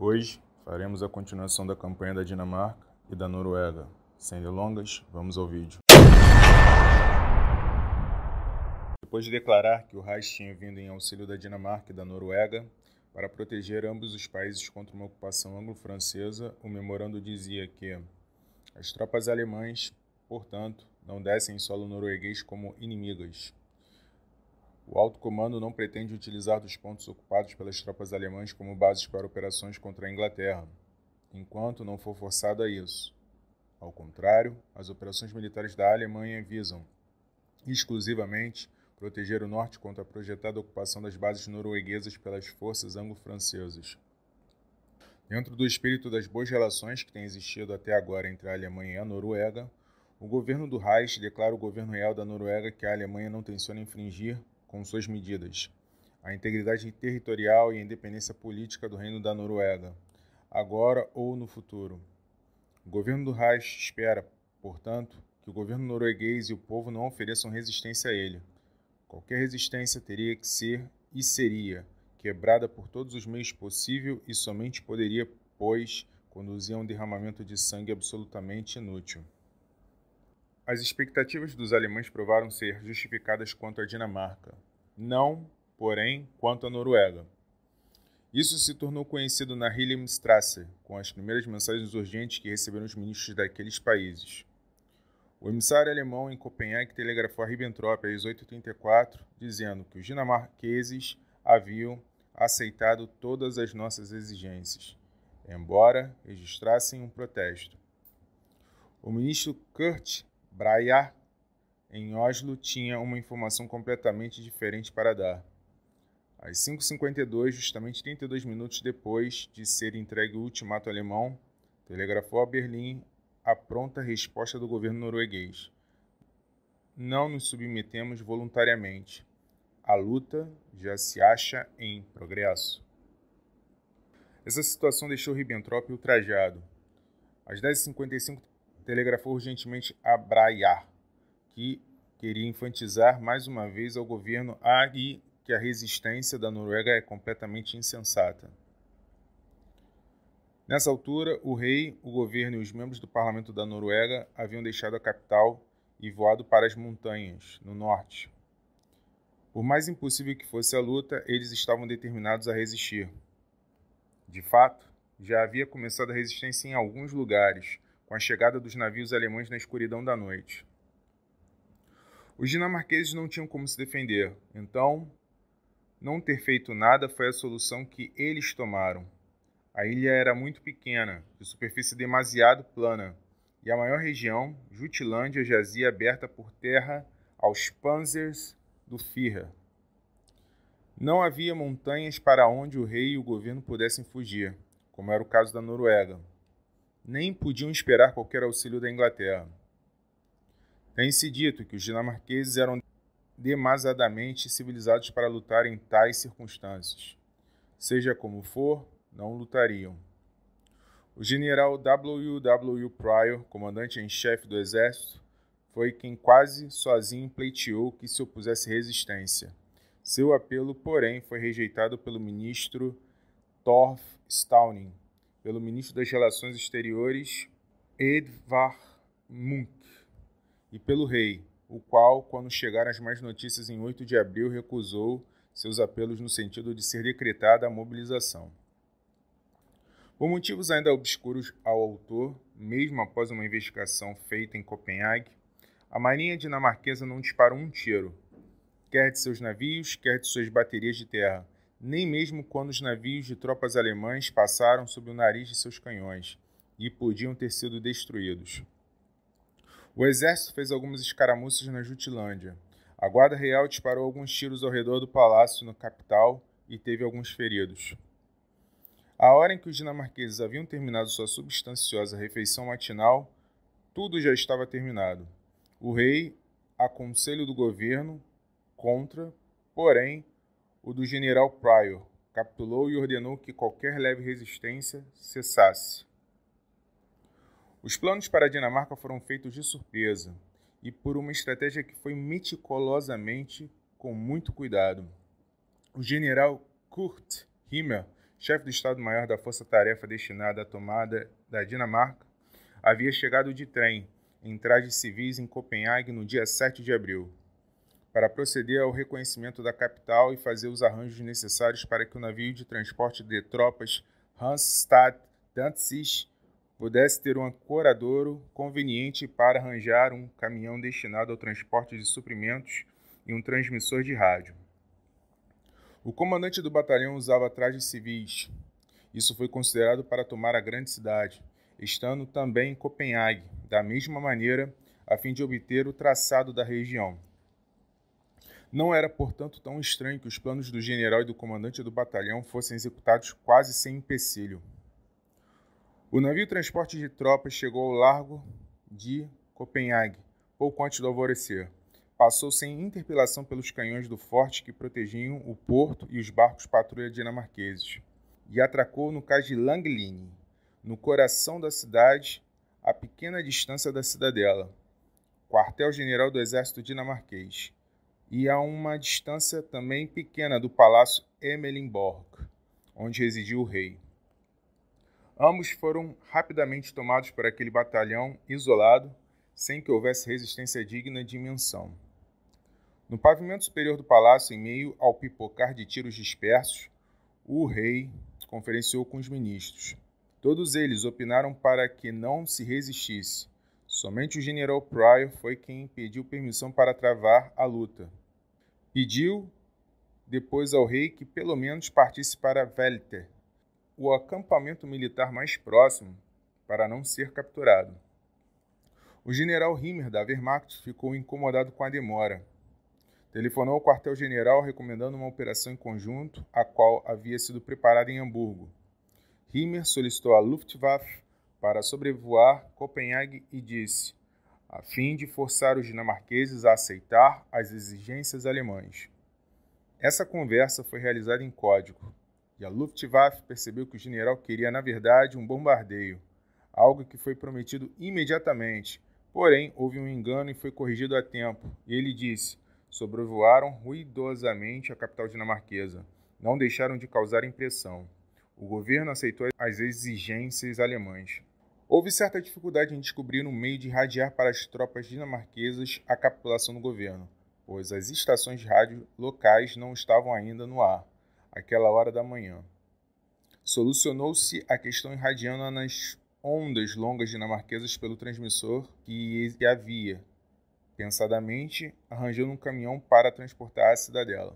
Hoje faremos a continuação da campanha da Dinamarca e da Noruega. Sem delongas, vamos ao vídeo. Depois de declarar que o Reich tinha vindo em auxílio da Dinamarca e da Noruega para proteger ambos os países contra uma ocupação anglo-francesa, o memorando dizia que as tropas alemãs, portanto, não descem em solo norueguês como inimigas, o alto comando não pretende utilizar dos pontos ocupados pelas tropas alemãs como bases para operações contra a Inglaterra, enquanto não for forçado a isso. Ao contrário, as operações militares da Alemanha visam exclusivamente proteger o norte contra a projetada ocupação das bases norueguesas pelas forças anglo-francesas. Dentro do espírito das boas relações que têm existido até agora entre a Alemanha e a Noruega, o governo do Reich declara o governo real da Noruega que a Alemanha não tenciona infringir com suas medidas, a integridade territorial e a independência política do Reino da Noruega, agora ou no futuro. O governo do Reich espera, portanto, que o governo norueguês e o povo não ofereçam resistência a ele. Qualquer resistência teria que ser e seria quebrada por todos os meios possível e somente poderia, pois, conduzir a um derramamento de sangue absolutamente inútil. As expectativas dos alemães provaram ser justificadas quanto à Dinamarca, não, porém, quanto à Noruega. Isso se tornou conhecido na Hillemstrasse, com as primeiras mensagens urgentes que receberam os ministros daqueles países. O emissário alemão em Copenhague telegrafou a Ribbentrop às 8h34, dizendo que os dinamarqueses haviam aceitado todas as nossas exigências, embora registrassem um protesto. O ministro Kurt Breyer, em Oslo, tinha uma informação completamente diferente para dar. Às 5h52, justamente 32 minutos depois de ser entregue o ultimato alemão, telegrafou a Berlim a pronta resposta do governo norueguês. Não nos submetemos voluntariamente. A luta já se acha em progresso. Essa situação deixou Ribbentrop ultrajado. Às 10h55 telegrafou urgentemente a Braillard, que queria enfatizar mais uma vez ao governo Agui que a resistência da Noruega é completamente insensata. Nessa altura, o rei, o governo e os membros do parlamento da Noruega haviam deixado a capital e voado para as montanhas, no norte. Por mais impossível que fosse a luta, eles estavam determinados a resistir. De fato, já havia começado a resistência em alguns lugares, com a chegada dos navios alemães na escuridão da noite. Os dinamarqueses não tinham como se defender, então não ter feito nada foi a solução que eles tomaram. A ilha era muito pequena, de superfície demasiado plana, e a maior região, Jutlândia, jazia aberta por terra aos panzers do Führer. Não havia montanhas para onde o rei e o governo pudessem fugir, como era o caso da Noruega nem podiam esperar qualquer auxílio da Inglaterra. Tem-se dito que os dinamarqueses eram demasiadamente civilizados para lutar em tais circunstâncias. Seja como for, não lutariam. O general W. W. Pryor, comandante em chefe do exército, foi quem quase sozinho pleiteou que se opusesse resistência. Seu apelo, porém, foi rejeitado pelo ministro Thorf Stauning, pelo ministro das Relações Exteriores, Edvard Munch, e pelo rei, o qual, quando chegaram as mais notícias em 8 de abril, recusou seus apelos no sentido de ser decretada a mobilização. Por motivos ainda obscuros ao autor, mesmo após uma investigação feita em Copenhague, a marinha dinamarquesa não disparou um tiro, quer de seus navios, quer de suas baterias de terra, nem mesmo quando os navios de tropas alemães passaram sob o nariz de seus canhões e podiam ter sido destruídos. O exército fez algumas escaramuças na Jutlândia. A Guarda Real disparou alguns tiros ao redor do palácio no capital e teve alguns feridos. A hora em que os dinamarqueses haviam terminado sua substanciosa refeição matinal, tudo já estava terminado. O rei, a conselho do governo, contra, porém, o do general Pryor, capitulou e ordenou que qualquer leve resistência cessasse. Os planos para a Dinamarca foram feitos de surpresa e por uma estratégia que foi meticulosamente com muito cuidado. O general Kurt Himmel, chefe do Estado-Maior da Força-Tarefa destinada à tomada da Dinamarca, havia chegado de trem em trajes civis em Copenhague no dia 7 de abril para proceder ao reconhecimento da capital e fazer os arranjos necessários para que o navio de transporte de tropas Hansstadt Danzig pudesse ter um ancoradouro conveniente para arranjar um caminhão destinado ao transporte de suprimentos e um transmissor de rádio. O comandante do batalhão usava trajes civis. Isso foi considerado para tomar a grande cidade, estando também em Copenhague, da mesma maneira, a fim de obter o traçado da região. Não era, portanto, tão estranho que os planos do general e do comandante do batalhão fossem executados quase sem empecilho. O navio transporte de tropas chegou ao largo de Copenhague pouco antes do alvorecer. Passou sem interpelação pelos canhões do forte que protegiam o porto e os barcos patrulha dinamarqueses, e atracou no cais de Langline, no coração da cidade, a pequena distância da cidadela, quartel-general do exército dinamarquês e a uma distância também pequena do palácio Emelinborg, onde residia o rei. Ambos foram rapidamente tomados por aquele batalhão isolado, sem que houvesse resistência digna de menção. No pavimento superior do palácio, em meio ao pipocar de tiros dispersos, o rei conferenciou com os ministros. Todos eles opinaram para que não se resistisse. Somente o general Pryor foi quem pediu permissão para travar a luta. Pediu depois ao rei que pelo menos partisse para Velter, o acampamento militar mais próximo, para não ser capturado. O general Himmer da Wehrmacht ficou incomodado com a demora. Telefonou ao quartel-general recomendando uma operação em conjunto, a qual havia sido preparada em Hamburgo. Himmer solicitou a Luftwaffe para sobrevoar Copenhague e disse: a fim de forçar os dinamarqueses a aceitar as exigências alemãs. Essa conversa foi realizada em código, e a Luftwaffe percebeu que o general queria, na verdade, um bombardeio, algo que foi prometido imediatamente. Porém, houve um engano e foi corrigido a tempo, e ele disse: sobrevoaram ruidosamente a capital dinamarquesa. Não deixaram de causar impressão. O governo aceitou as exigências alemãs. Houve certa dificuldade em descobrir um meio de irradiar para as tropas dinamarquesas a capitulação do governo, pois as estações de rádio locais não estavam ainda no ar, Aquela hora da manhã. Solucionou-se a questão irradiando nas ondas longas dinamarquesas pelo transmissor que havia, pensadamente, arranjando um caminhão para transportar a cidadela.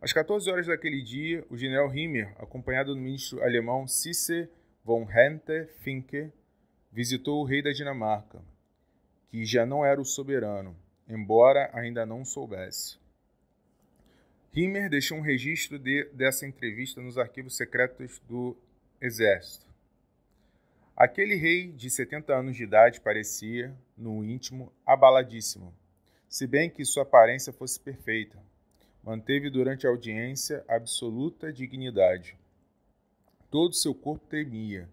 Às 14 horas daquele dia, o general Himmler, acompanhado do ministro alemão Cisse von Hente Finke, visitou o rei da Dinamarca, que já não era o soberano, embora ainda não soubesse. Himer deixou um registro de, dessa entrevista nos arquivos secretos do Exército. Aquele rei de 70 anos de idade parecia, no íntimo, abaladíssimo, se bem que sua aparência fosse perfeita. Manteve durante a audiência absoluta dignidade. Todo seu corpo tremia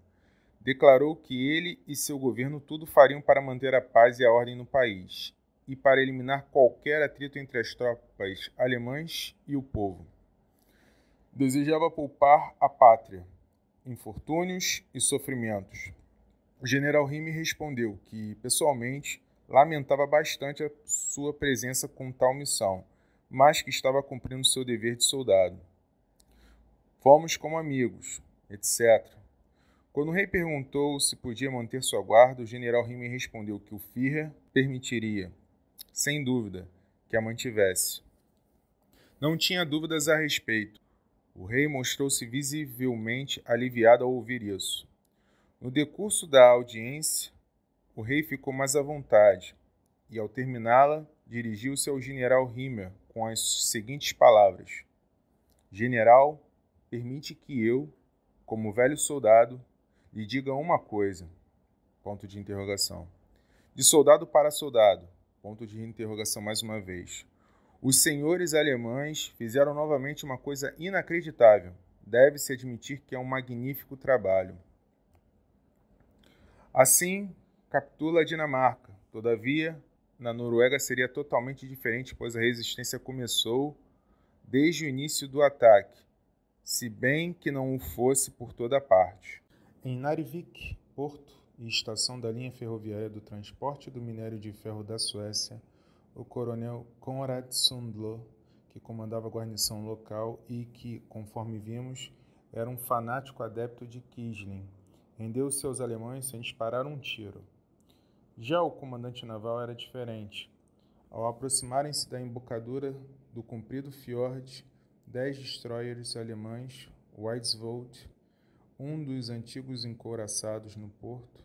declarou que ele e seu governo tudo fariam para manter a paz e a ordem no país e para eliminar qualquer atrito entre as tropas alemãs e o povo. Desejava poupar a pátria, infortúnios e sofrimentos. O general Rime respondeu que, pessoalmente, lamentava bastante a sua presença com tal missão, mas que estava cumprindo seu dever de soldado. Fomos como amigos, etc. Quando o rei perguntou se podia manter sua guarda, o general Riemann respondeu que o Führer permitiria, sem dúvida, que a mantivesse. Não tinha dúvidas a respeito. O rei mostrou-se visivelmente aliviado ao ouvir isso. No decurso da audiência, o rei ficou mais à vontade e, ao terminá-la, dirigiu-se ao general Riemann com as seguintes palavras: General, permite que eu, como velho soldado, e diga uma coisa. Ponto de interrogação. De soldado para soldado. Ponto de interrogação mais uma vez. Os senhores alemães fizeram novamente uma coisa inacreditável. Deve-se admitir que é um magnífico trabalho. Assim, capitula a Dinamarca. Todavia, na Noruega seria totalmente diferente, pois a resistência começou desde o início do ataque, se bem que não o fosse por toda parte. Em Narvik, porto e estação da linha ferroviária do transporte do minério de ferro da Suécia, o coronel Konrad Sundlo, que comandava a guarnição local e que, conforme vimos, era um fanático adepto de Kisling, rendeu seus alemães sem disparar um tiro. Já o comandante naval era diferente. Ao aproximarem-se da embocadura do comprido fiord, dez destroyers alemães, Weiswold, um dos antigos encouraçados no porto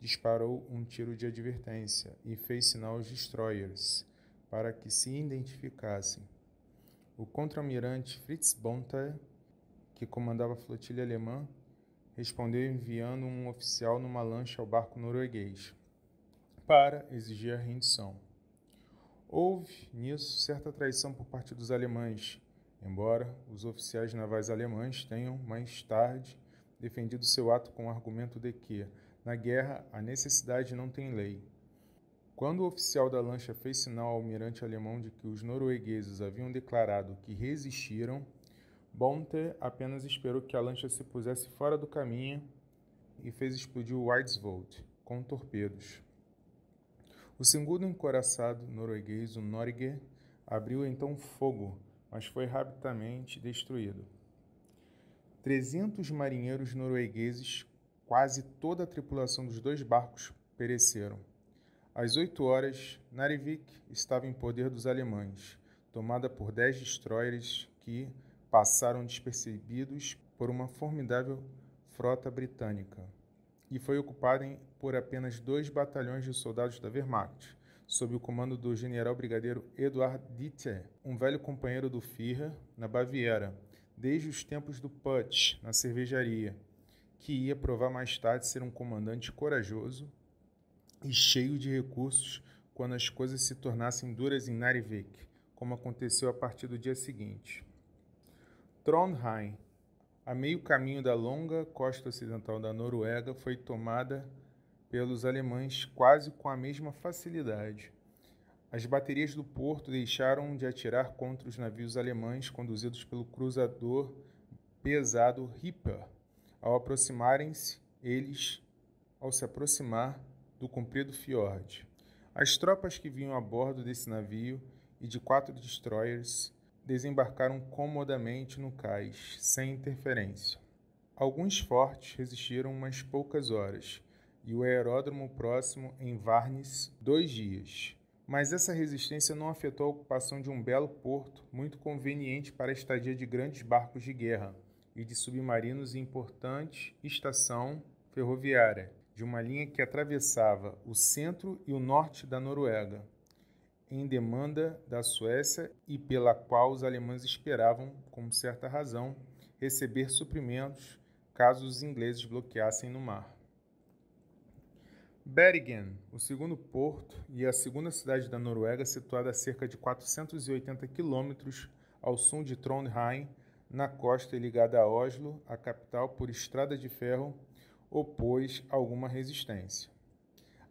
disparou um tiro de advertência e fez sinal aos destroyers para que se identificassem. O contramirante Fritz Bonta, que comandava a flotilha alemã, respondeu enviando um oficial numa lancha ao barco norueguês para exigir a rendição. Houve nisso certa traição por parte dos alemães, embora os oficiais navais alemães tenham mais tarde defendido seu ato com o argumento de que, na guerra, a necessidade não tem lei. Quando o oficial da lancha fez sinal ao almirante alemão de que os noruegueses haviam declarado que resistiram, Bonte apenas esperou que a lancha se pusesse fora do caminho e fez explodir o Weidsvold com torpedos. O segundo encoraçado norueguês, o Norge, abriu então fogo, mas foi rapidamente destruído. 300 marinheiros noruegueses, quase toda a tripulação dos dois barcos, pereceram. Às 8 horas, Narvik estava em poder dos alemães, tomada por 10 destroyers que passaram despercebidos por uma formidável frota britânica e foi ocupada por apenas dois batalhões de soldados da Wehrmacht, sob o comando do general brigadeiro Eduard Dietze, um velho companheiro do Führer na Baviera, desde os tempos do Putsch na cervejaria, que ia provar mais tarde ser um comandante corajoso e cheio de recursos quando as coisas se tornassem duras em Narivik, como aconteceu a partir do dia seguinte. Trondheim, a meio caminho da longa costa ocidental da Noruega, foi tomada pelos alemães quase com a mesma facilidade. As baterias do porto deixaram de atirar contra os navios alemães conduzidos pelo cruzador pesado Ripper. Ao aproximarem-se, eles, ao se aproximar do comprido fiord. As tropas que vinham a bordo desse navio e de quatro destroyers desembarcaram comodamente no cais, sem interferência. Alguns fortes resistiram umas poucas horas e o aeródromo próximo em Varnes dois dias. Mas essa resistência não afetou a ocupação de um belo porto, muito conveniente para a estadia de grandes barcos de guerra e de submarinos e importante estação ferroviária de uma linha que atravessava o centro e o norte da Noruega, em demanda da Suécia e pela qual os alemães esperavam, com certa razão, receber suprimentos caso os ingleses bloqueassem no mar. Bergen, o segundo porto e a segunda cidade da Noruega, situada a cerca de 480 quilômetros ao sul de Trondheim, na costa e ligada a Oslo, a capital, por estrada de ferro, opôs alguma resistência.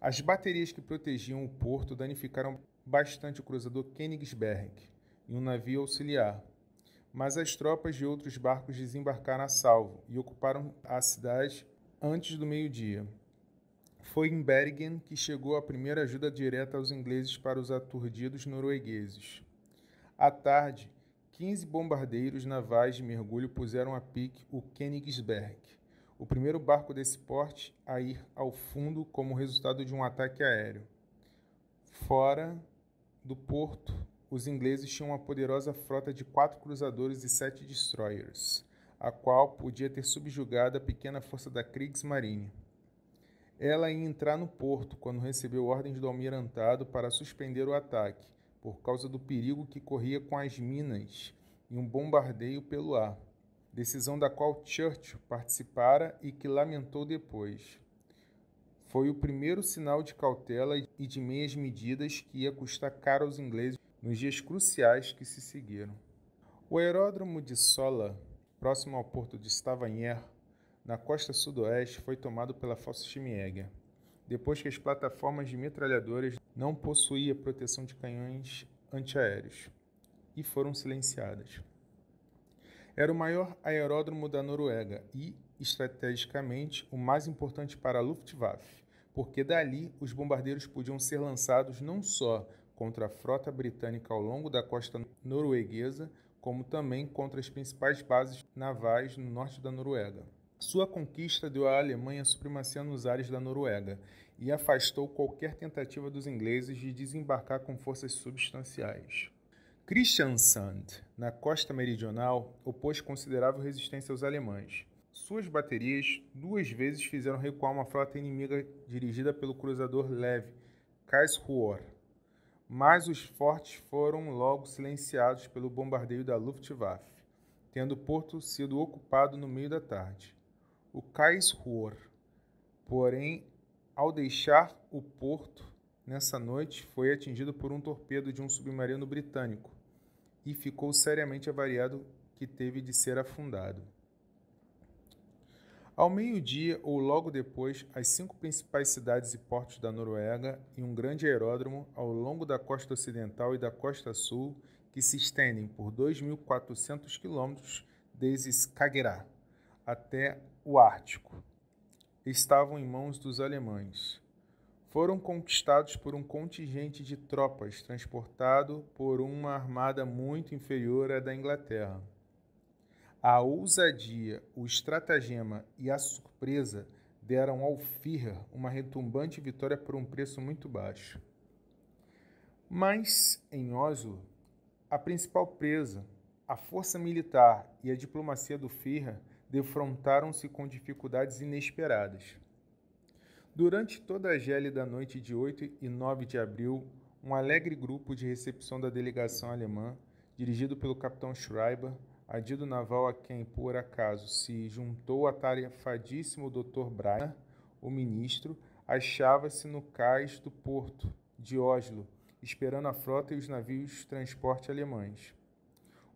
As baterias que protegiam o porto danificaram bastante o cruzador Königsberg e um navio auxiliar, mas as tropas de outros barcos desembarcaram a salvo e ocuparam a cidade antes do meio-dia. Foi em Bergen que chegou a primeira ajuda direta aos ingleses para os aturdidos noruegueses. À tarde, 15 bombardeiros navais de mergulho puseram a pique o Königsberg, o primeiro barco desse porte a ir ao fundo como resultado de um ataque aéreo. Fora do porto, os ingleses tinham uma poderosa frota de quatro cruzadores e sete destroyers, a qual podia ter subjugado a pequena força da Kriegsmarine ela ia entrar no porto quando recebeu ordens do almirantado para suspender o ataque, por causa do perigo que corria com as minas e um bombardeio pelo ar, decisão da qual Churchill participara e que lamentou depois. Foi o primeiro sinal de cautela e de meias medidas que ia custar caro aos ingleses nos dias cruciais que se seguiram. O aeródromo de Sola, próximo ao porto de Stavanger, na costa sudoeste foi tomado pela Fallschirmjäger. Depois que as plataformas de metralhadoras não possuíam proteção de canhões antiaéreos e foram silenciadas. Era o maior aeródromo da Noruega e, estrategicamente, o mais importante para a Luftwaffe, porque dali os bombardeiros podiam ser lançados não só contra a frota britânica ao longo da costa norueguesa, como também contra as principais bases navais no norte da Noruega. Sua conquista deu à Alemanha supremacia nos ares da Noruega e afastou qualquer tentativa dos ingleses de desembarcar com forças substanciais. Kristiansand, na costa meridional, opôs considerável resistência aos alemães. Suas baterias duas vezes fizeram recuar uma frota inimiga dirigida pelo cruzador leve Kaisruor, mas os fortes foram logo silenciados pelo bombardeio da Luftwaffe, tendo o porto sido ocupado no meio da tarde o Kaisruor. Porém, ao deixar o porto nessa noite, foi atingido por um torpedo de um submarino britânico e ficou seriamente avariado que teve de ser afundado. Ao meio-dia ou logo depois, as cinco principais cidades e portos da Noruega e um grande aeródromo ao longo da costa ocidental e da costa sul, que se estendem por 2.400 quilômetros desde Skagerrak até o Ártico, estavam em mãos dos alemães. Foram conquistados por um contingente de tropas transportado por uma armada muito inferior à da Inglaterra. A ousadia, o estratagema e a surpresa deram ao Führer uma retumbante vitória por um preço muito baixo. Mas, em Oslo, a principal presa, a força militar e a diplomacia do Führer defrontaram-se com dificuldades inesperadas. Durante toda a gélida noite de 8 e 9 de abril, um alegre grupo de recepção da delegação alemã, dirigido pelo capitão Schreiber, adido naval a quem, por acaso, se juntou a tarefadíssimo Dr. Breiner, o ministro, achava-se no cais do porto de Oslo, esperando a frota e os navios de transporte alemães.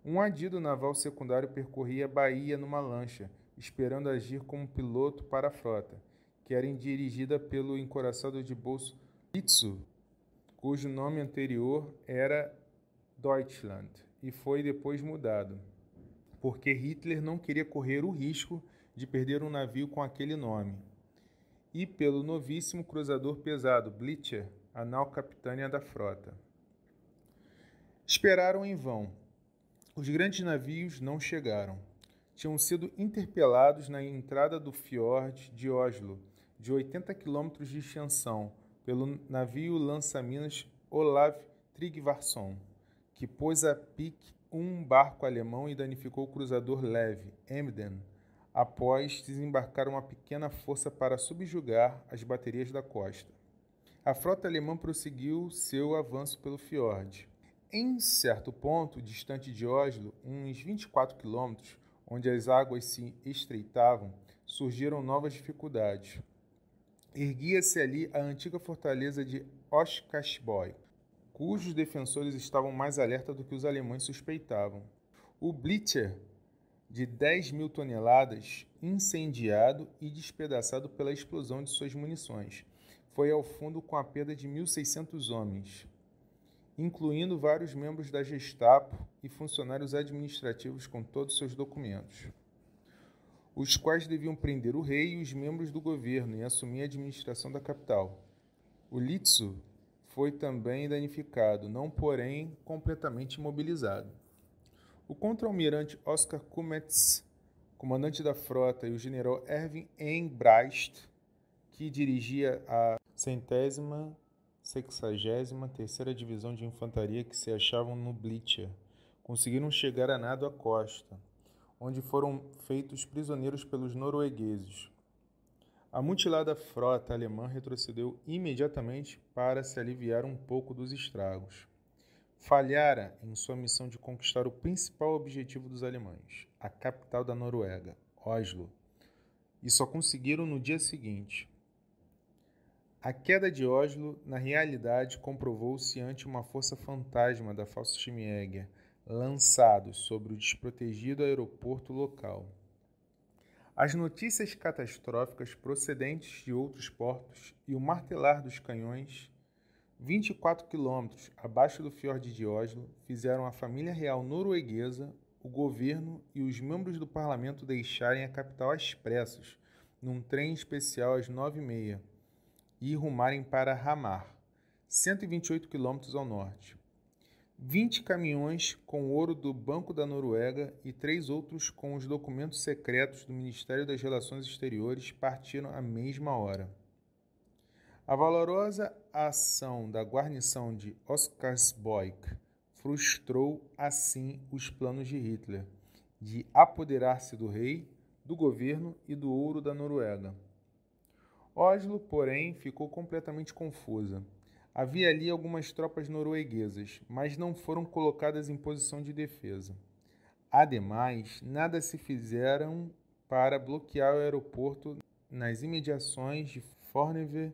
Um adido naval secundário percorria a Bahia numa lancha, esperando agir como piloto para a frota, que era dirigida pelo encoraçado de bolso Itsu, cujo nome anterior era Deutschland e foi depois mudado, porque Hitler não queria correr o risco de perder um navio com aquele nome. E pelo novíssimo cruzador pesado Blitzer, a nau capitânia da frota. Esperaram em vão. Os grandes navios não chegaram. Tinham sido interpelados na entrada do fiord de Oslo, de 80 quilômetros de extensão, pelo navio lança-minas Olav Tryggvason, que pôs a pique um barco alemão e danificou o cruzador leve Emden, após desembarcar uma pequena força para subjugar as baterias da costa. A frota alemã prosseguiu seu avanço pelo fiord. Em certo ponto, distante de Oslo, uns 24 quilômetros, onde as águas se estreitavam, surgiram novas dificuldades. Erguia-se ali a antiga fortaleza de Oshkashboy, cujos defensores estavam mais alerta do que os alemães suspeitavam. O Blitzer, de 10 mil toneladas, incendiado e despedaçado pela explosão de suas munições, foi ao fundo com a perda de 1.600 homens incluindo vários membros da Gestapo e funcionários administrativos com todos seus documentos, os quais deviam prender o rei e os membros do governo e assumir a administração da capital. O Litsu foi também danificado, não porém completamente imobilizado. O contra-almirante Oscar Kumetz, comandante da frota, e o general Erwin Enbrecht, que dirigia a centésima 63 terceira Divisão de Infantaria que se achavam no Blitzer, conseguiram chegar a nado à costa, onde foram feitos prisioneiros pelos noruegueses. A mutilada frota alemã retrocedeu imediatamente para se aliviar um pouco dos estragos. Falhara em sua missão de conquistar o principal objetivo dos alemães, a capital da Noruega, Oslo, e só conseguiram no dia seguinte. A queda de Oslo, na realidade, comprovou-se ante uma força fantasma da Fallschirmjäger, lançado sobre o desprotegido aeroporto local. As notícias catastróficas procedentes de outros portos e o martelar dos canhões, 24 quilômetros abaixo do fiord de Oslo, fizeram a família real norueguesa, o governo e os membros do parlamento deixarem a capital às pressas, num trem especial às nove e meia e rumarem para Ramar, 128 quilômetros ao norte. 20 caminhões com ouro do Banco da Noruega e três outros com os documentos secretos do Ministério das Relações Exteriores partiram à mesma hora. A valorosa ação da guarnição de Oscarsboik frustrou assim os planos de Hitler de apoderar-se do rei, do governo e do ouro da Noruega. Oslo, porém, ficou completamente confusa. Havia ali algumas tropas norueguesas, mas não foram colocadas em posição de defesa. Ademais, nada se fizeram para bloquear o aeroporto nas imediações de Forneve,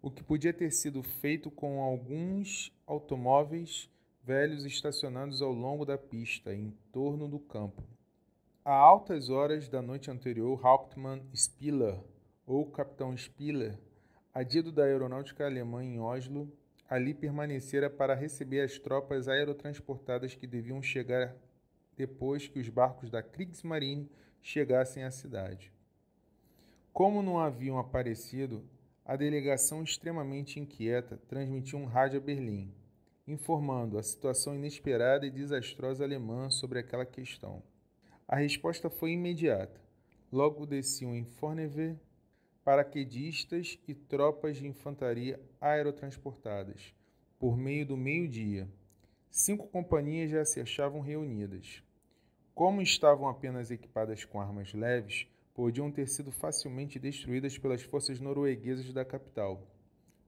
o que podia ter sido feito com alguns automóveis velhos estacionados ao longo da pista, em torno do campo. A altas horas da noite anterior, Hauptmann Spiller ou capitão Spiller, adido da aeronáutica alemã em Oslo, ali permanecera para receber as tropas aerotransportadas que deviam chegar depois que os barcos da Kriegsmarine chegassem à cidade. Como não haviam aparecido, a delegação extremamente inquieta transmitiu um rádio a Berlim, informando a situação inesperada e desastrosa alemã sobre aquela questão. A resposta foi imediata. Logo desciam em Forneve paraquedistas e tropas de infantaria aerotransportadas, por meio do meio-dia. Cinco companhias já se achavam reunidas. Como estavam apenas equipadas com armas leves, podiam ter sido facilmente destruídas pelas forças norueguesas da capital.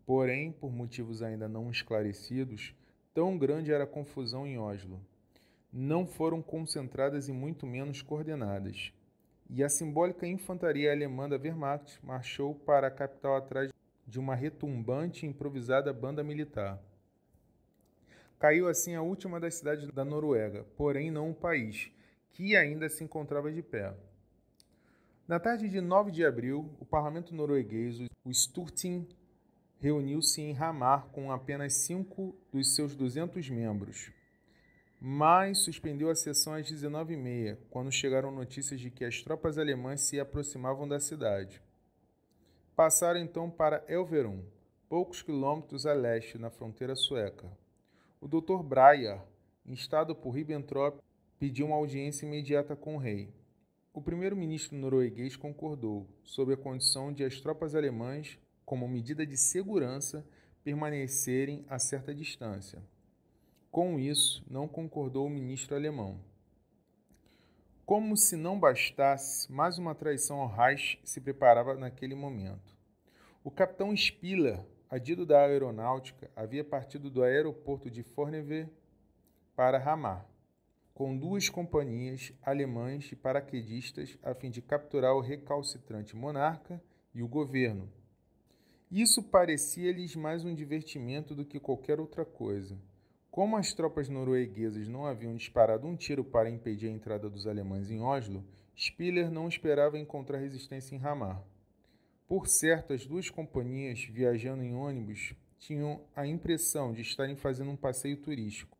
Porém, por motivos ainda não esclarecidos, tão grande era a confusão em Oslo. Não foram concentradas e muito menos coordenadas e a simbólica infantaria alemã da Wehrmacht marchou para a capital atrás de uma retumbante e improvisada banda militar. Caiu assim a última das cidades da Noruega, porém não o país, que ainda se encontrava de pé. Na tarde de 9 de abril, o parlamento norueguês, o Sturting, reuniu-se em Hamar com apenas cinco dos seus 200 membros mas suspendeu a sessão às 19h30, quando chegaram notícias de que as tropas alemãs se aproximavam da cidade. Passaram então para Elverum, poucos quilômetros a leste, na fronteira sueca. O Dr. Breyer, instado por Ribbentrop, pediu uma audiência imediata com o rei. O primeiro-ministro norueguês concordou, sob a condição de as tropas alemãs, como medida de segurança, permanecerem a certa distância. Com isso, não concordou o ministro alemão. Como se não bastasse, mais uma traição ao Reich se preparava naquele momento. O capitão Spiller, adido da aeronáutica, havia partido do aeroporto de Forneve para Ramar, com duas companhias alemãs de paraquedistas a fim de capturar o recalcitrante monarca e o governo. Isso parecia-lhes mais um divertimento do que qualquer outra coisa. Como as tropas norueguesas não haviam disparado um tiro para impedir a entrada dos alemães em Oslo, Spiller não esperava encontrar resistência em Ramar. Por certo, as duas companhias, viajando em ônibus, tinham a impressão de estarem fazendo um passeio turístico.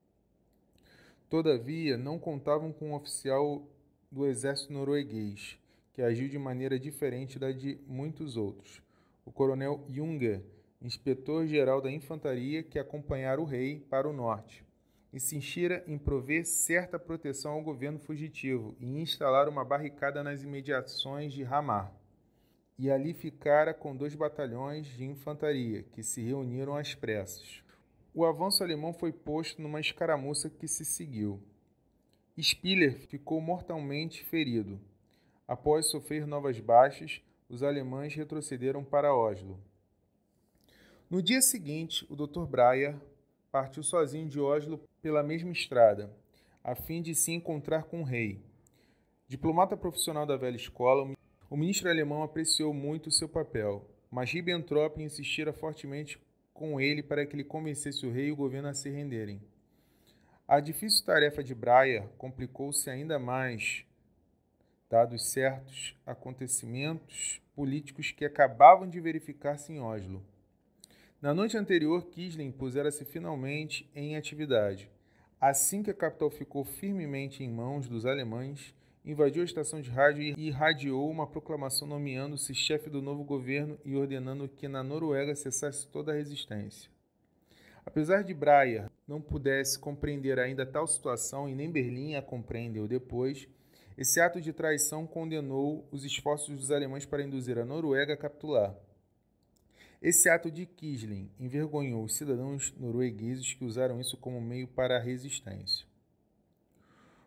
Todavia, não contavam com um oficial do exército norueguês, que agiu de maneira diferente da de muitos outros. O coronel Junger inspetor-geral da infantaria, que acompanhara o rei para o norte, e Sinchira em prover certa proteção ao governo fugitivo e instalar uma barricada nas imediações de Ramar. E ali ficara com dois batalhões de infantaria, que se reuniram às pressas. O avanço alemão foi posto numa escaramuça que se seguiu. Spiller ficou mortalmente ferido. Após sofrer novas baixas, os alemães retrocederam para Oslo. No dia seguinte, o Dr. Breyer partiu sozinho de Oslo pela mesma estrada, a fim de se encontrar com o rei. Diplomata profissional da velha escola, o ministro alemão apreciou muito o seu papel, mas Ribbentrop insistira fortemente com ele para que ele convencesse o rei e o governo a se renderem. A difícil tarefa de Breyer complicou-se ainda mais, dados certos acontecimentos políticos que acabavam de verificar-se em Oslo. Na noite anterior, Kisling pusera-se finalmente em atividade. Assim que a capital ficou firmemente em mãos dos alemães, invadiu a estação de rádio e irradiou uma proclamação nomeando-se chefe do novo governo e ordenando que na Noruega cessasse toda a resistência. Apesar de Breyer não pudesse compreender ainda tal situação e nem Berlim a compreendeu depois, esse ato de traição condenou os esforços dos alemães para induzir a Noruega a capitular. Esse ato de Kisling envergonhou os cidadãos noruegueses que usaram isso como meio para a resistência.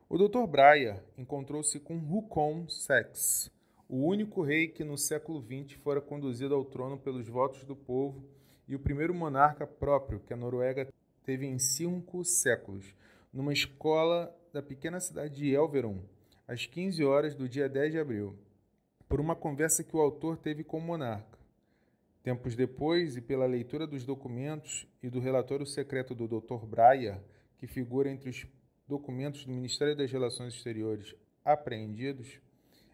O Dr. Breyer encontrou-se com Hukon Sex, o único rei que no século XX fora conduzido ao trono pelos votos do povo e o primeiro monarca próprio que a Noruega teve em cinco séculos, numa escola da pequena cidade de Elverum, às 15 horas do dia 10 de abril, por uma conversa que o autor teve com o monarca. Tempos depois, e pela leitura dos documentos e do relatório secreto do Dr. Braia, que figura entre os documentos do Ministério das Relações Exteriores apreendidos,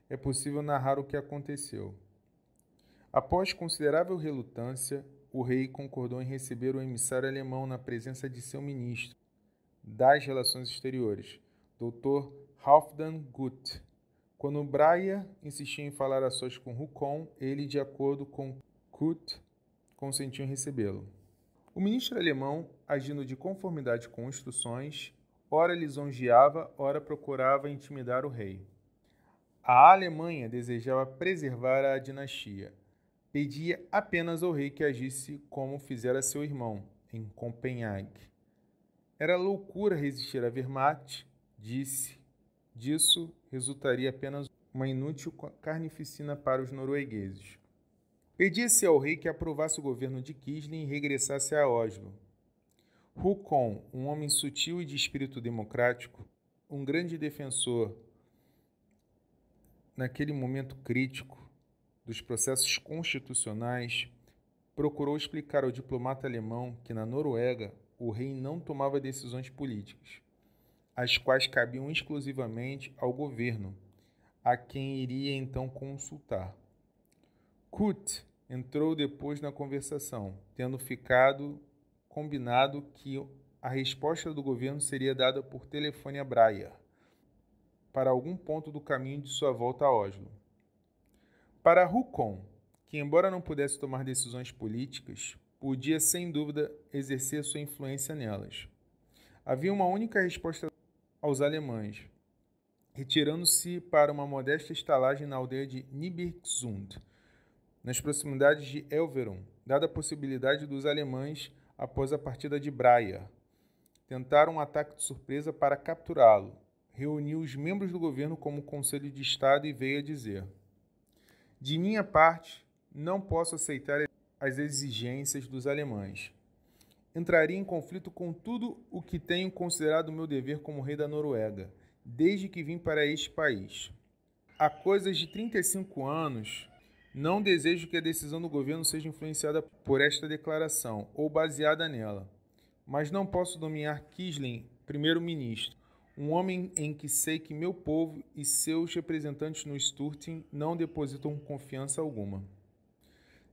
é possível narrar o que aconteceu. Após considerável relutância, o rei concordou em receber o emissário alemão na presença de seu ministro das Relações Exteriores, Dr. Halfdan Gut Quando Braia insistia em falar a sós com Rucon, ele, de acordo com Kut consentiu em recebê-lo. O ministro alemão, agindo de conformidade com instruções, ora lisonjeava, ora procurava intimidar o rei. A Alemanha desejava preservar a dinastia. Pedia apenas ao rei que agisse como fizera seu irmão, em Copenhague. Era loucura resistir a Wehrmacht, disse. Disso resultaria apenas uma inútil carnificina para os noruegueses. Pedisse se ao rei que aprovasse o governo de Kisling e regressasse a Oslo. Rukon, um homem sutil e de espírito democrático, um grande defensor naquele momento crítico dos processos constitucionais, procurou explicar ao diplomata alemão que na Noruega o rei não tomava decisões políticas, as quais cabiam exclusivamente ao governo, a quem iria então consultar. Kut entrou depois na conversação, tendo ficado combinado que a resposta do governo seria dada por telefone a Breyer, para algum ponto do caminho de sua volta a Oslo. Para Rukon, que embora não pudesse tomar decisões políticas, podia sem dúvida exercer sua influência nelas. Havia uma única resposta aos alemães, retirando-se para uma modesta estalagem na aldeia de Nibirxund, nas proximidades de Elverum, dada a possibilidade dos alemães, após a partida de Breyer, tentar um ataque de surpresa para capturá-lo. Reuniu os membros do governo como Conselho de Estado e veio a dizer: De minha parte, não posso aceitar as exigências dos alemães. Entraria em conflito com tudo o que tenho considerado meu dever como rei da Noruega, desde que vim para este país. Há coisas de 35 anos, não desejo que a decisão do governo seja influenciada por esta declaração ou baseada nela. Mas não posso nomear Kisling primeiro-ministro, um homem em que sei que meu povo e seus representantes no Sturting não depositam confiança alguma.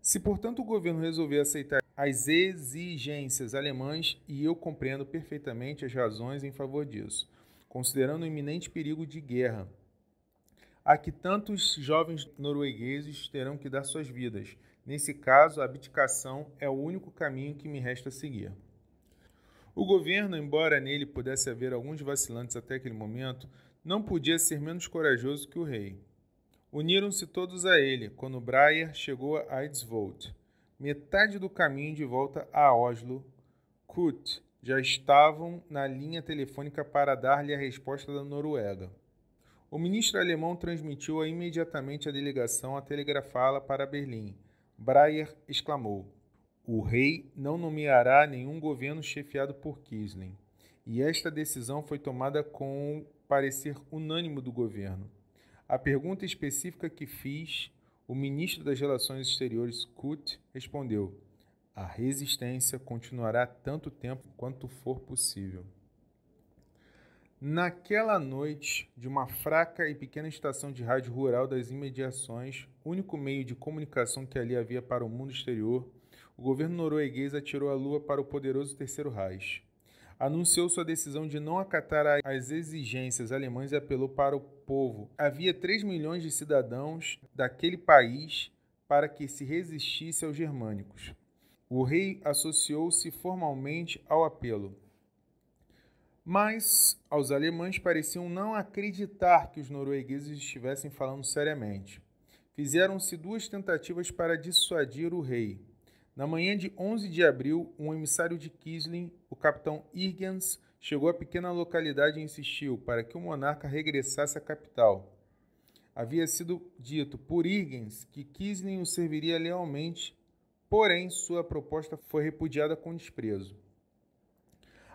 Se, portanto, o governo resolver aceitar as exigências alemãs, e eu compreendo perfeitamente as razões em favor disso, considerando o iminente perigo de guerra a que tantos jovens noruegueses terão que dar suas vidas. Nesse caso, a abdicação é o único caminho que me resta seguir. O governo, embora nele pudesse haver alguns vacilantes até aquele momento, não podia ser menos corajoso que o rei. Uniram-se todos a ele quando Breyer chegou a Eidsvold. Metade do caminho de volta a Oslo, Kut já estavam na linha telefônica para dar-lhe a resposta da Noruega. O ministro alemão transmitiu-a imediatamente à delegação a telegrafá-la para Berlim. Breyer exclamou: O rei não nomeará nenhum governo chefiado por Kisling. E esta decisão foi tomada com o parecer unânimo do governo. A pergunta específica que fiz, o ministro das Relações Exteriores, Kut, respondeu: A resistência continuará tanto tempo quanto for possível. Naquela noite, de uma fraca e pequena estação de rádio rural das imediações, único meio de comunicação que ali havia para o mundo exterior, o governo norueguês atirou a lua para o poderoso Terceiro Reich. Anunciou sua decisão de não acatar as exigências alemãs e apelou para o povo. Havia 3 milhões de cidadãos daquele país para que se resistisse aos germânicos. O rei associou-se formalmente ao apelo. Mas aos alemães pareciam não acreditar que os noruegueses estivessem falando seriamente. Fizeram-se duas tentativas para dissuadir o rei. Na manhã de 11 de abril, um emissário de Kisling, o capitão Irgens, chegou à pequena localidade e insistiu para que o monarca regressasse à capital. Havia sido dito por Irgens que Kisling o serviria lealmente, porém sua proposta foi repudiada com desprezo.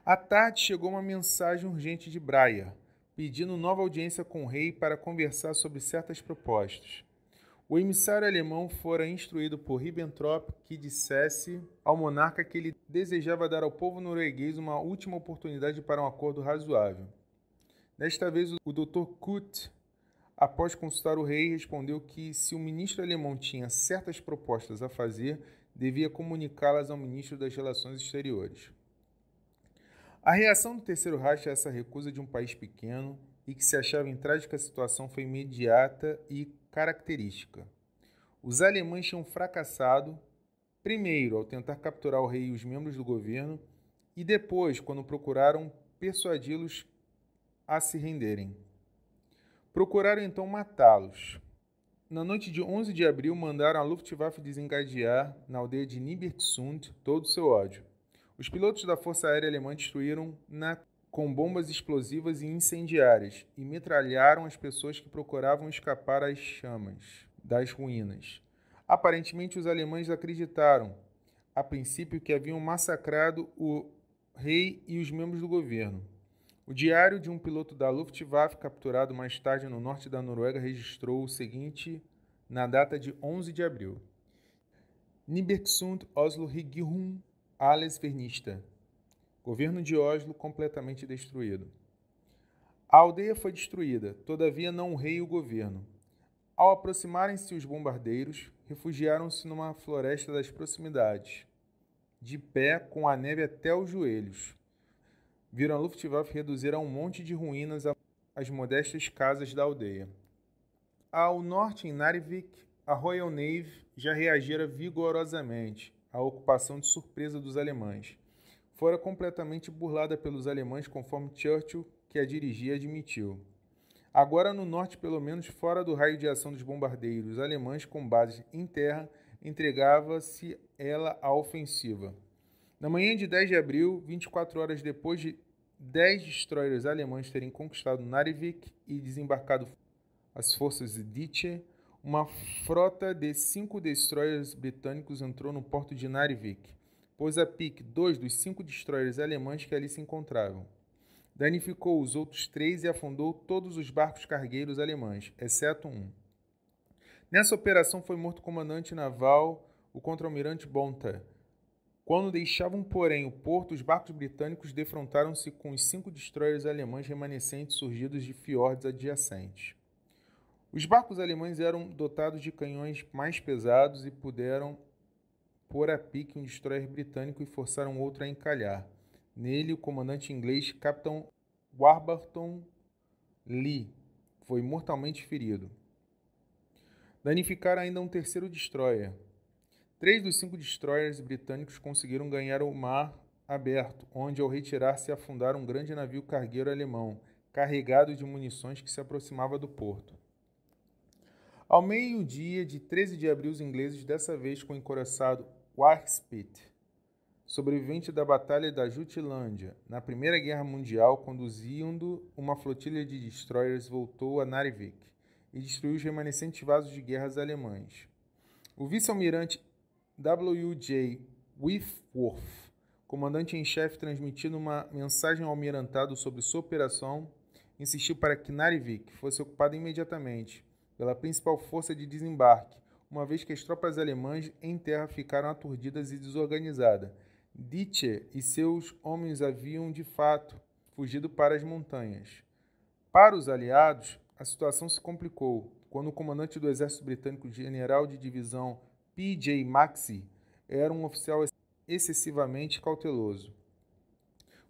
À tarde chegou uma mensagem urgente de Braia, pedindo nova audiência com o rei para conversar sobre certas propostas. O emissário alemão fora instruído por Ribbentrop que dissesse ao monarca que ele desejava dar ao povo norueguês uma última oportunidade para um acordo razoável. Desta vez, o Dr. Kut, após consultar o rei, respondeu que se o ministro alemão tinha certas propostas a fazer, devia comunicá-las ao ministro das Relações Exteriores. A reação do Terceiro Reich a essa recusa de um país pequeno e que se achava em trágica situação foi imediata e característica. Os alemães tinham fracassado, primeiro ao tentar capturar o rei e os membros do governo, e depois quando procuraram persuadi-los a se renderem. Procuraram então matá-los. Na noite de 11 de abril, mandaram a Luftwaffe desencadear na aldeia de Nibirksund todo o seu ódio. Os pilotos da Força Aérea Alemã destruíram na... com bombas explosivas e incendiárias e metralharam as pessoas que procuravam escapar às chamas das ruínas. Aparentemente, os alemães acreditaram, a princípio, que haviam massacrado o rei e os membros do governo. O diário de um piloto da Luftwaffe capturado mais tarde no norte da Noruega registrou o seguinte na data de 11 de abril. Nibirksund Oslo Rigihun Vernista, Governo de Oslo completamente destruído. A aldeia foi destruída, todavia não o rei e o governo. Ao aproximarem-se os bombardeiros, refugiaram-se numa floresta das proximidades, de pé com a neve até os joelhos. Viram a Luftwaffe reduzir a um monte de ruínas as modestas casas da aldeia. Ao norte, em Narvik, a Royal Navy já reagira vigorosamente, a ocupação de surpresa dos alemães. Fora completamente burlada pelos alemães, conforme Churchill, que a dirigia, admitiu. Agora no norte, pelo menos fora do raio de ação dos bombardeiros alemães com bases em terra, entregava-se ela à ofensiva. Na manhã de 10 de abril, 24 horas depois de 10 destroyers alemães terem conquistado Narvik e desembarcado as forças de Dietzsche, uma frota de cinco destroyers britânicos entrou no porto de Narvik, pôs a pique dois dos cinco destroyers alemães que ali se encontravam. Danificou os outros três e afundou todos os barcos cargueiros alemães, exceto um. Nessa operação foi morto o comandante naval, o contra-almirante Bonta. Quando deixavam, porém, o porto, os barcos britânicos defrontaram-se com os cinco destroyers alemães remanescentes surgidos de fiordes adjacentes. Os barcos alemães eram dotados de canhões mais pesados e puderam pôr a pique um destroyer britânico e forçaram outro a encalhar. Nele, o comandante inglês, Capitão Warburton Lee, foi mortalmente ferido. Danificaram ainda um terceiro destroyer. Três dos cinco destroyers britânicos conseguiram ganhar o mar aberto, onde, ao retirar-se, afundaram um grande navio cargueiro alemão, carregado de munições que se aproximava do porto. Ao meio-dia de 13 de abril, os ingleses, dessa vez com o encoraçado Warspite, sobrevivente da Batalha da Jutlândia, na Primeira Guerra Mundial, conduzindo uma flotilha de destroyers, voltou a Narvik e destruiu os remanescentes vasos de guerras alemães. O vice-almirante W.J. Whitworth, comandante em chefe, transmitindo uma mensagem ao almirantado sobre sua operação, insistiu para que Narvik fosse ocupada imediatamente pela principal força de desembarque, uma vez que as tropas alemãs em terra ficaram aturdidas e desorganizadas. Dietz e seus homens haviam, de fato, fugido para as montanhas. Para os aliados, a situação se complicou quando o comandante do exército britânico, general de divisão P.J. Maxey, era um oficial excessivamente cauteloso.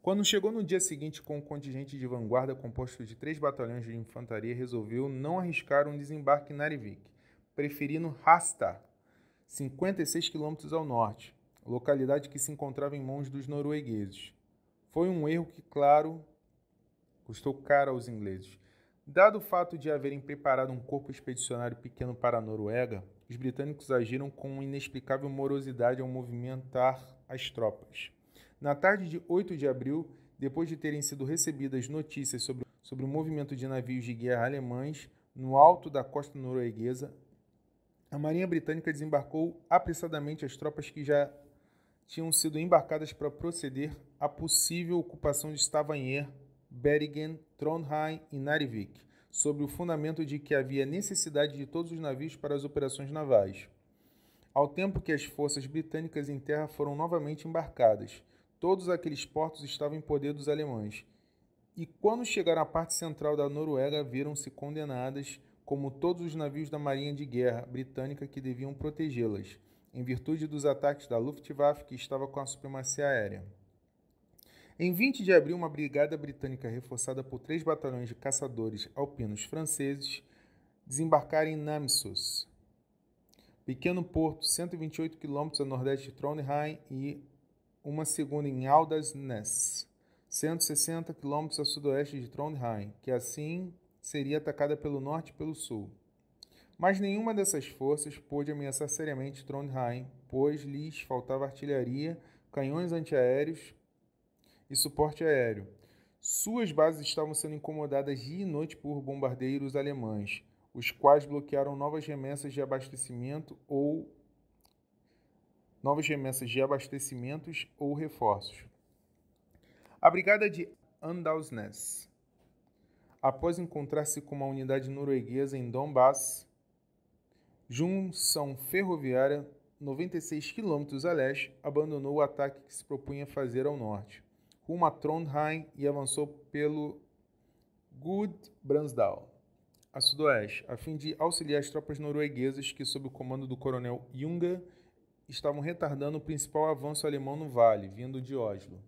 Quando chegou no dia seguinte com o um contingente de vanguarda composto de três batalhões de infantaria, resolveu não arriscar um desembarque em Narivik, preferindo Rasta, 56 quilômetros ao norte, localidade que se encontrava em mãos dos noruegueses. Foi um erro que, claro, custou caro aos ingleses. Dado o fato de haverem preparado um corpo expedicionário pequeno para a Noruega, os britânicos agiram com inexplicável morosidade ao movimentar as tropas. Na tarde de 8 de abril, depois de terem sido recebidas notícias sobre, sobre o movimento de navios de guerra alemães no alto da costa norueguesa, a Marinha Britânica desembarcou apressadamente as tropas que já tinham sido embarcadas para proceder à possível ocupação de Stavanger, Bergen, Trondheim e Narvik, sob o fundamento de que havia necessidade de todos os navios para as operações navais. Ao tempo que as forças britânicas em terra foram novamente embarcadas, Todos aqueles portos estavam em poder dos alemães. E quando chegaram à parte central da Noruega, viram-se condenadas, como todos os navios da Marinha de Guerra britânica que deviam protegê-las, em virtude dos ataques da Luftwaffe, que estava com a supremacia aérea. Em 20 de abril, uma brigada britânica reforçada por três batalhões de caçadores alpinos franceses desembarcaram em Namsos, pequeno porto 128 km a nordeste de Trondheim e uma segunda em Aldersness, 160 km a sudoeste de Trondheim, que assim seria atacada pelo norte e pelo sul. Mas nenhuma dessas forças pôde ameaçar seriamente Trondheim, pois lhes faltava artilharia, canhões antiaéreos e suporte aéreo. Suas bases estavam sendo incomodadas dia e noite por bombardeiros alemães, os quais bloquearam novas remessas de abastecimento ou novas remessas de abastecimentos ou reforços. A brigada de Andalsnes, após encontrar-se com uma unidade norueguesa em Donbass, junção ferroviária 96 quilômetros a leste, abandonou o ataque que se propunha fazer ao norte, rumo a Trondheim e avançou pelo Gudbrandsdal, a sudoeste, a fim de auxiliar as tropas norueguesas que, sob o comando do coronel Junga, estavam retardando o principal avanço alemão no vale, vindo de Oslo.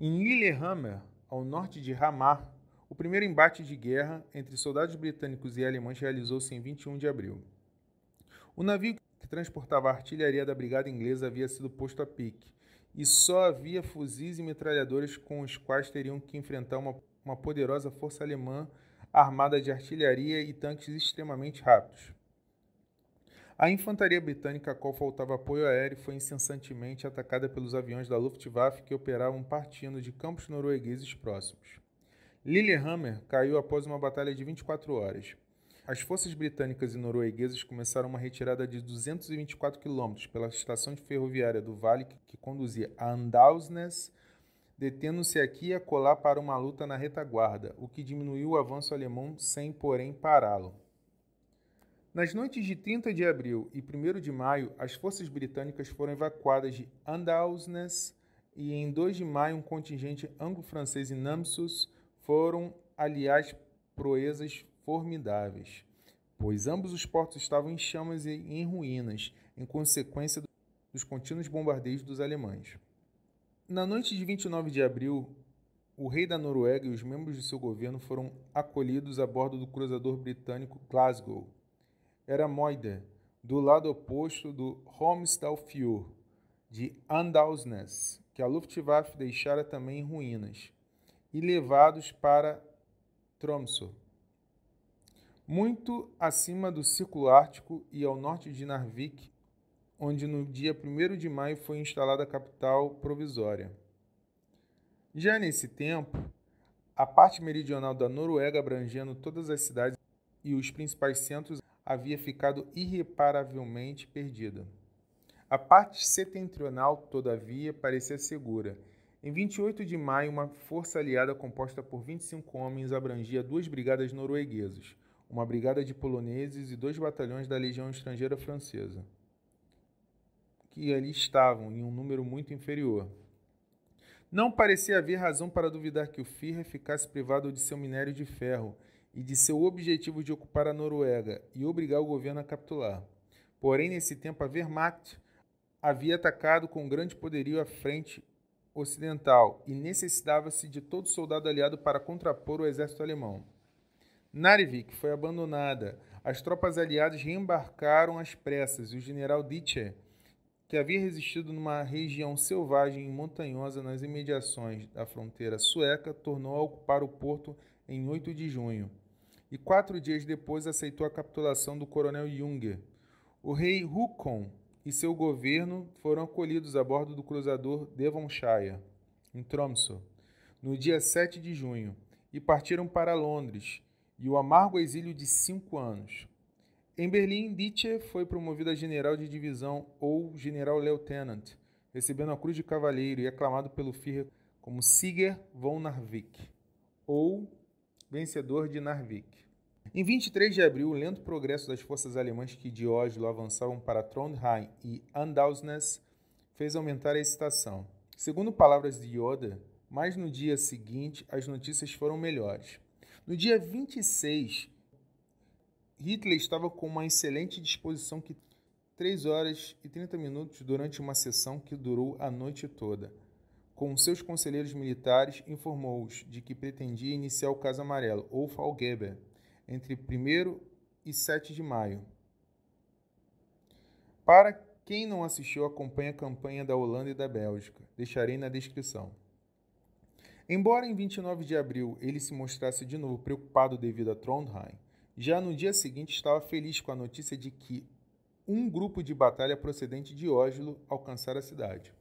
Em Lillehammer, ao norte de Hamar, o primeiro embate de guerra entre soldados britânicos e alemães realizou-se em 21 de abril. O navio que transportava a artilharia da brigada inglesa havia sido posto a pique, e só havia fuzis e metralhadoras com os quais teriam que enfrentar uma, uma poderosa força alemã armada de artilharia e tanques extremamente rápidos. A infantaria britânica, a qual faltava apoio aéreo, foi incessantemente atacada pelos aviões da Luftwaffe que operavam partindo de campos noruegueses próximos. Lillehammer caiu após uma batalha de 24 horas. As forças britânicas e norueguesas começaram uma retirada de 224 quilômetros pela estação de ferroviária do Vale que conduzia a Andausnes, detendo-se aqui e acolá para uma luta na retaguarda, o que diminuiu o avanço alemão sem, porém, pará-lo. Nas noites de 30 de abril e 1 de maio, as forças britânicas foram evacuadas de Andausnes e em 2 de maio um contingente anglo-francês em Namsos foram, aliás, proezas formidáveis, pois ambos os portos estavam em chamas e em ruínas, em consequência dos contínuos bombardeios dos alemães. Na noite de 29 de abril, o rei da Noruega e os membros de seu governo foram acolhidos a bordo do cruzador britânico Glasgow, era Moida, do lado oposto do Romsdalfjord, de Andalsnes, que a Luftwaffe deixara também em ruínas, e levados para Tromsø. Muito acima do Círculo Ártico e ao norte de Narvik, onde no dia 1 de maio foi instalada a capital provisória. Já nesse tempo, a parte meridional da Noruega abrangendo todas as cidades e os principais centros havia ficado irreparavelmente perdida. A parte setentrional, todavia, parecia segura. Em 28 de maio, uma força aliada composta por 25 homens abrangia duas brigadas norueguesas, uma brigada de poloneses e dois batalhões da Legião Estrangeira Francesa, que ali estavam em um número muito inferior. Não parecia haver razão para duvidar que o Firra ficasse privado de seu minério de ferro e de seu objetivo de ocupar a Noruega e obrigar o governo a capitular. Porém, nesse tempo, a Wehrmacht havia atacado com grande poderio a frente ocidental e necessitava-se de todo soldado aliado para contrapor o exército alemão. Narvik foi abandonada. As tropas aliadas reembarcaram às pressas e o general Dietz, que havia resistido numa região selvagem e montanhosa nas imediações da fronteira sueca, tornou a ocupar o porto em 8 de junho e quatro dias depois aceitou a capitulação do coronel Junger. O rei Hukon e seu governo foram acolhidos a bordo do cruzador Devonshire, em Tromsø, no dia 7 de junho, e partiram para Londres, e o amargo exílio de cinco anos. Em Berlim, Nietzsche foi promovido a general de divisão ou general lieutenant, recebendo a Cruz de Cavaleiro e aclamado pelo Führer como Sieger von Narvik, ou vencedor de Narvik. Em 23 de abril, o lento progresso das forças alemãs que de Oslo avançavam para Trondheim e Andausnes fez aumentar a excitação. Segundo palavras de Yoda, mas no dia seguinte as notícias foram melhores. No dia 26, Hitler estava com uma excelente disposição que 3 horas e 30 minutos durante uma sessão que durou a noite toda com seus conselheiros militares, informou-os de que pretendia iniciar o Caso Amarelo, ou Fallgeber, entre 1 e 7 de maio. Para quem não assistiu, acompanhe a campanha da Holanda e da Bélgica. Deixarei na descrição. Embora em 29 de abril ele se mostrasse de novo preocupado devido a Trondheim, já no dia seguinte estava feliz com a notícia de que um grupo de batalha procedente de Oslo alcançara a cidade.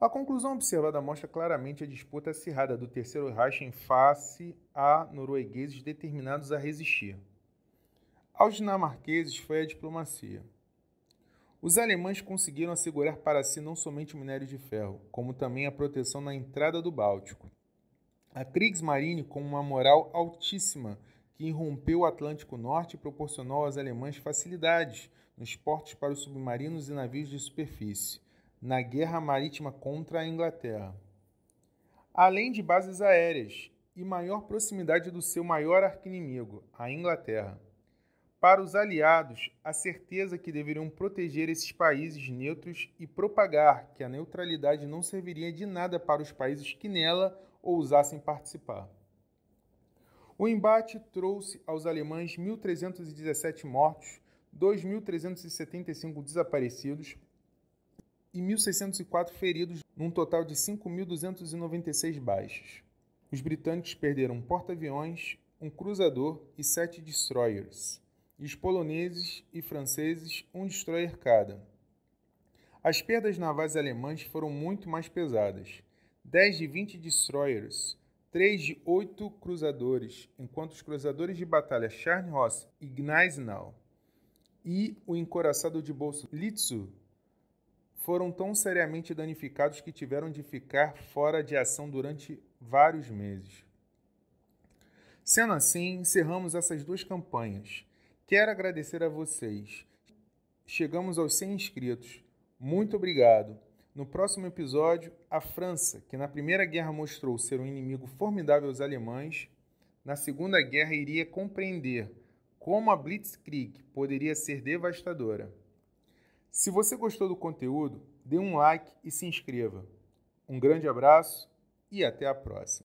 A conclusão observada mostra claramente a disputa acirrada do terceiro Reich em face a noruegueses determinados a resistir. Aos dinamarqueses foi a diplomacia. Os alemães conseguiram assegurar para si não somente o minério de ferro, como também a proteção na entrada do Báltico. A Kriegsmarine, com uma moral altíssima, que irrompeu o Atlântico Norte e proporcionou aos alemães facilidades nos portos para os submarinos e navios de superfície na guerra marítima contra a Inglaterra. Além de bases aéreas e maior proximidade do seu maior arquinimigo, a Inglaterra. Para os aliados, a certeza que deveriam proteger esses países neutros e propagar que a neutralidade não serviria de nada para os países que nela ousassem participar. O embate trouxe aos alemães 1.317 mortos, 2.375 desaparecidos, e 1.604 feridos, num total de 5.296 baixos. Os britânicos perderam um porta-aviões, um cruzador e sete destroyers, e os poloneses e franceses um destroyer cada. As perdas navais alemãs foram muito mais pesadas: 10 de 20 destroyers, 3 de 8 cruzadores, enquanto os cruzadores de batalha Scharnhorst e Gneisenau e o encoraçado de bolso Litzu foram tão seriamente danificados que tiveram de ficar fora de ação durante vários meses. Sendo assim, encerramos essas duas campanhas. Quero agradecer a vocês. Chegamos aos 100 inscritos. Muito obrigado. No próximo episódio, a França, que na Primeira Guerra mostrou ser um inimigo formidável aos alemães, na Segunda Guerra iria compreender como a Blitzkrieg poderia ser devastadora. Se você gostou do conteúdo, dê um like e se inscreva. Um grande abraço e até a próxima.